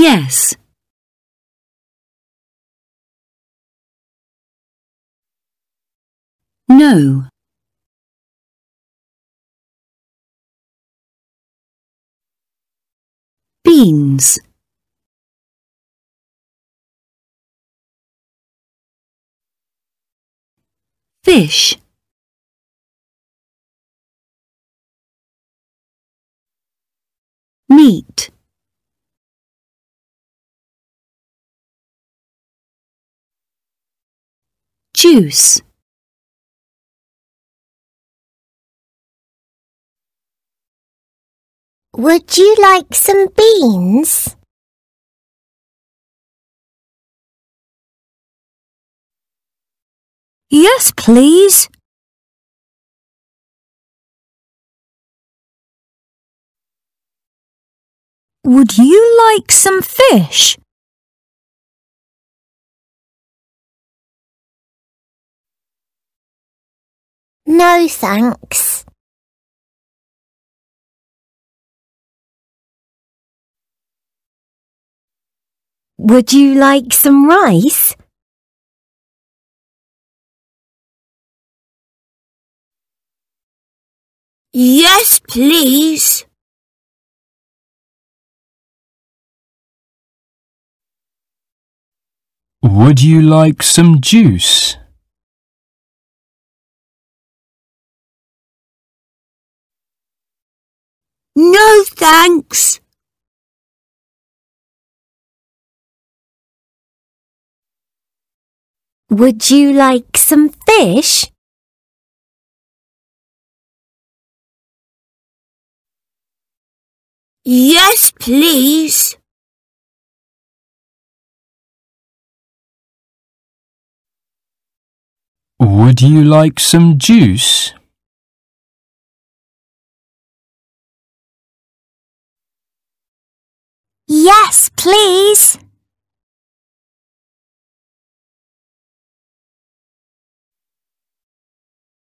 Yes. No. Beans. Fish. Meat. juice Would you like some beans? Yes, please. Would you like some fish? No thanks. Would you like some rice? Yes, please. Would you like some juice? No thanks. Would you like some fish? Yes, please. Would you like some juice? Yes, please.